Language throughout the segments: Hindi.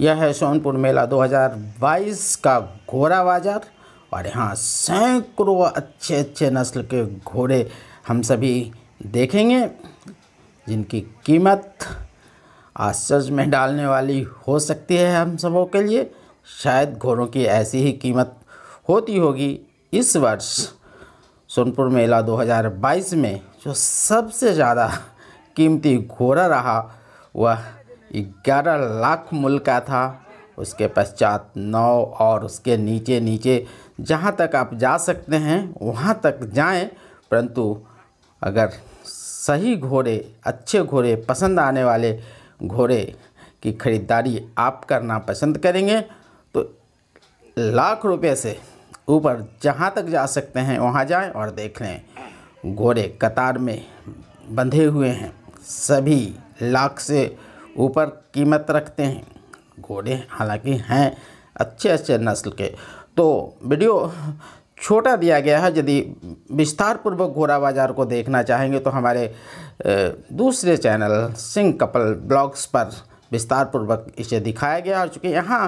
यह है सोनपुर मेला 2022 का घोड़ा बाजार और यहाँ सैकड़ों अच्छे अच्छे नस्ल के घोड़े हम सभी देखेंगे जिनकी कीमत आश्चर्य में डालने वाली हो सकती है हम सबों के लिए शायद घोड़ों की ऐसी ही कीमत होती होगी इस वर्ष सोनपुर मेला 2022 में जो सबसे ज़्यादा कीमती घोड़ा रहा वह ग्यारह लाख का था उसके पश्चात नौ और उसके नीचे नीचे जहाँ तक आप जा सकते हैं वहाँ तक जाएं परंतु अगर सही घोड़े अच्छे घोड़े पसंद आने वाले घोड़े की ख़रीदारी आप करना पसंद करेंगे तो लाख रुपए से ऊपर जहाँ तक जा सकते हैं वहाँ जाएं और देख लें घोड़े कतार में बंधे हुए हैं सभी लाख से ऊपर कीमत रखते हैं घोड़े हालांकि हैं अच्छे अच्छे नस्ल के तो वीडियो छोटा दिया गया है यदि विस्तारपूर्वक घोड़ा बाज़ार को देखना चाहेंगे तो हमारे दूसरे चैनल सिंह कपल ब्लॉग्स पर विस्तारपूर्वक इसे दिखाया गया और चूँकि यहाँ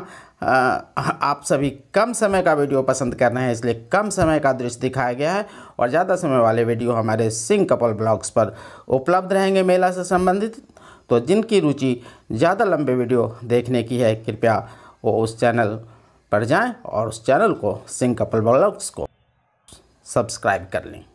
आप सभी कम समय का वीडियो पसंद कर रहे हैं इसलिए कम समय का दृश्य दिखाया गया है और ज़्यादा समय वाले वीडियो हमारे सिंह कपल ब्लॉग्स पर उपलब्ध रहेंगे मेला से संबंधित तो जिनकी रुचि ज़्यादा लंबे वीडियो देखने की है कृपया वो उस चैनल पर जाएं और उस चैनल को सिंह कपल ब्लॉग्स को सब्सक्राइब कर लें